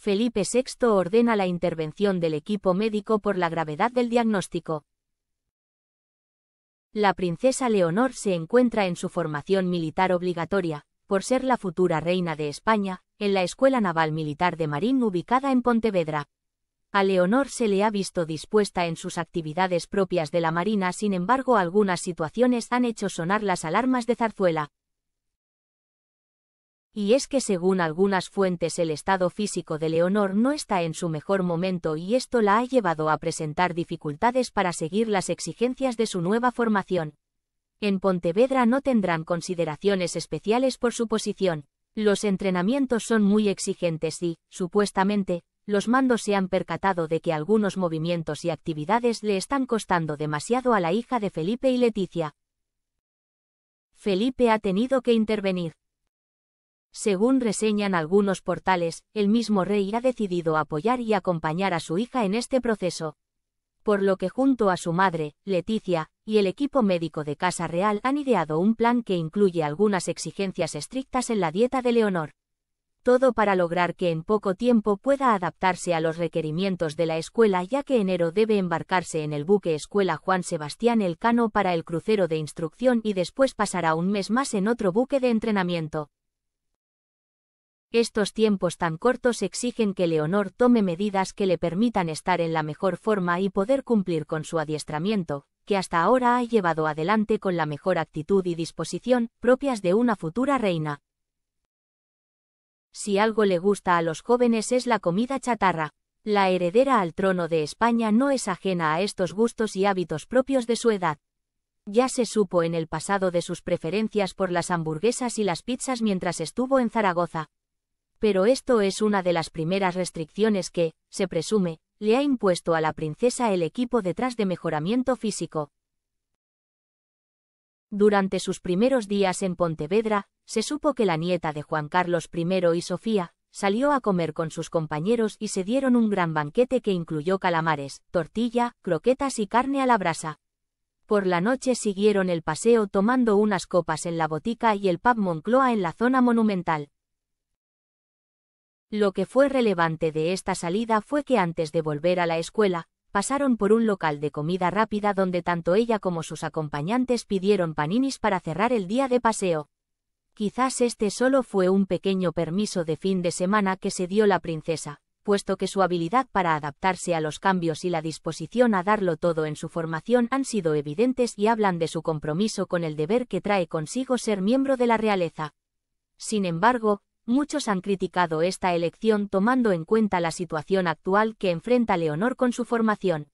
Felipe VI ordena la intervención del equipo médico por la gravedad del diagnóstico. La princesa Leonor se encuentra en su formación militar obligatoria, por ser la futura reina de España, en la Escuela Naval Militar de Marín ubicada en Pontevedra. A Leonor se le ha visto dispuesta en sus actividades propias de la Marina, sin embargo algunas situaciones han hecho sonar las alarmas de zarzuela y es que según algunas fuentes el estado físico de Leonor no está en su mejor momento y esto la ha llevado a presentar dificultades para seguir las exigencias de su nueva formación. En Pontevedra no tendrán consideraciones especiales por su posición. Los entrenamientos son muy exigentes y, supuestamente, los mandos se han percatado de que algunos movimientos y actividades le están costando demasiado a la hija de Felipe y Leticia. Felipe ha tenido que intervenir. Según reseñan algunos portales, el mismo rey ha decidido apoyar y acompañar a su hija en este proceso. Por lo que junto a su madre, Leticia, y el equipo médico de Casa Real han ideado un plan que incluye algunas exigencias estrictas en la dieta de Leonor. Todo para lograr que en poco tiempo pueda adaptarse a los requerimientos de la escuela ya que enero debe embarcarse en el buque Escuela Juan Sebastián Elcano para el crucero de instrucción y después pasará un mes más en otro buque de entrenamiento. Estos tiempos tan cortos exigen que Leonor tome medidas que le permitan estar en la mejor forma y poder cumplir con su adiestramiento, que hasta ahora ha llevado adelante con la mejor actitud y disposición propias de una futura reina. Si algo le gusta a los jóvenes es la comida chatarra. La heredera al trono de España no es ajena a estos gustos y hábitos propios de su edad. Ya se supo en el pasado de sus preferencias por las hamburguesas y las pizzas mientras estuvo en Zaragoza pero esto es una de las primeras restricciones que, se presume, le ha impuesto a la princesa el equipo detrás de mejoramiento físico. Durante sus primeros días en Pontevedra, se supo que la nieta de Juan Carlos I y Sofía, salió a comer con sus compañeros y se dieron un gran banquete que incluyó calamares, tortilla, croquetas y carne a la brasa. Por la noche siguieron el paseo tomando unas copas en la botica y el pub Moncloa en la zona monumental. Lo que fue relevante de esta salida fue que antes de volver a la escuela, pasaron por un local de comida rápida donde tanto ella como sus acompañantes pidieron paninis para cerrar el día de paseo. Quizás este solo fue un pequeño permiso de fin de semana que se dio la princesa, puesto que su habilidad para adaptarse a los cambios y la disposición a darlo todo en su formación han sido evidentes y hablan de su compromiso con el deber que trae consigo ser miembro de la realeza. Sin embargo, muchos han criticado esta elección tomando en cuenta la situación actual que enfrenta Leonor con su formación.